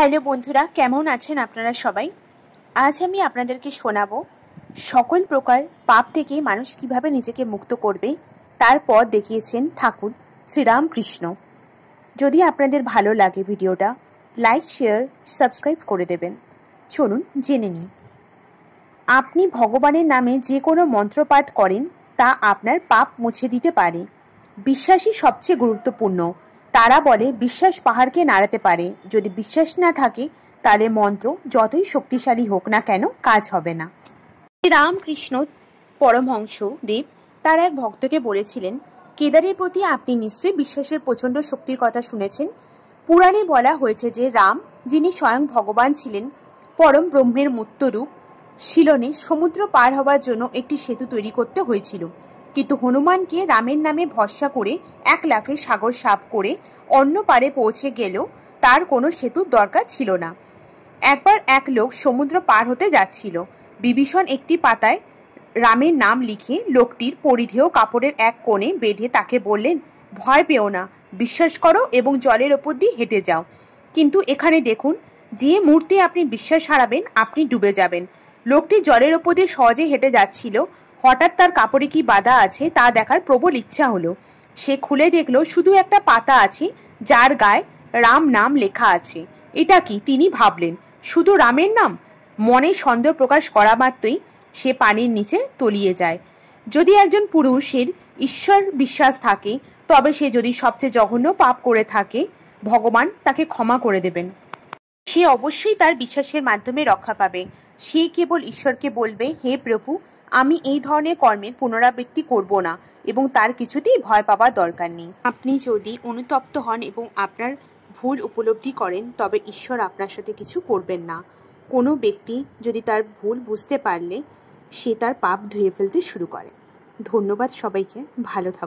hello বন্ধুরা কেমন আছেন আপনারা সবাই আজ আমি আপনাদেরকে শোনাব সকল প্রকার পাপ থেকে মানুষ কিভাবে নিজেকে মুক্ত করবে তার পথ দেখিয়েছেন ঠাকুর শ্রীরামকৃষ্ণ যদি আপনাদের ভালো লাগে ভিডিওটা লাইক শেয়ার সাবস্ক্রাইব করে দেবেন চলুন জেনে নিই আপনি ভগবানের নামে যে কোনো মন্ত্র পাঠ করেন তা আপনার পাপ মুছে দিতে পারে বিশ্বাসই সবচেয়ে গুরুত্বপূর্ণ তারা বলে বিশ্বাস পাহাড়কে নাড়াতে পারে যদি বিশ্বাস না থাকে তাহলে মন্ত্র যতই শক্তিশালী হোক না কেন কাজ হবে না রামকৃষ্ণ পরমহংস দেব তার এক ভক্তকে বলেছিলেন কেদারের প্রতি আপনি নিশ্চয়ই বিশ্বাসের প্রচণ্ড শক্তির কথা শুনেছেন পুরাণে বলা হয়েছে যে রাম যিনি স্বয়ং ভগবান ছিলেন পরম ব্রহ্মের মূর্তরূপ শিলনে সমুদ্র পার হওয়ার জন্য একটি সেতু তৈরি করতে হয়েছিল কিন্তু হনুমানকে রামের নামে ভরসা করে এক লাফে সাগর সাপ করে অন্য পারে পৌঁছে গেলেও তার কোনো সেতুর দরকার ছিল না একবার এক লোক সমুদ্র পার হতে যাচ্ছিল বিভীষণ একটি পাতায় রামের নাম লিখে লোকটির পরিধেয় কাপড়ের এক কোণে বেঁধে তাকে বললেন ভয় পেও না বিশ্বাস করো এবং জলের ওপর দিয়ে হেঁটে যাও কিন্তু এখানে দেখুন যে মুহূর্তে আপনি বিশ্বাস হারাবেন আপনি ডুবে যাবেন লোকটি জলের ওপর দিয়ে সহজে হেঁটে যাচ্ছিল হঠাৎ তার কাপড়ে কি বাধা আছে তা দেখার প্রবল ইচ্ছা হলো সে খুলে দেখল শুধু একটা পাতা আছে যার গায়ে রাম নাম লেখা আছে এটা কি তিনি ভাবলেন শুধু রামের নাম মনে সন্দেহ প্রকাশ করা মাত্রই সে পানির নিচে তলিয়ে যায় যদি একজন পুরুষের ঈশ্বর বিশ্বাস থাকে তবে সে যদি সবচেয়ে জঘন্য পাপ করে থাকে ভগবান তাকে ক্ষমা করে দেবেন সে অবশ্যই তার বিশ্বাসের মাধ্যমে রক্ষা পাবে সে কেবল ঈশ্বরকে বলবে হে প্রভু আমি এই ধরনের কর্মের পুনরাবৃত্তি করব না এবং তার কিছুতেই ভয় পাওয়ার দরকার নেই আপনি যদি অনুতপ্ত হন এবং আপনার ভুল উপলব্ধি করেন তবে ঈশ্বর আপনার সাথে কিছু করবেন না কোনো ব্যক্তি যদি তার ভুল বুঝতে পারলে সে তার পাপ ধুয়ে ফেলতে শুরু করে ধন্যবাদ সবাইকে ভালো থাকুন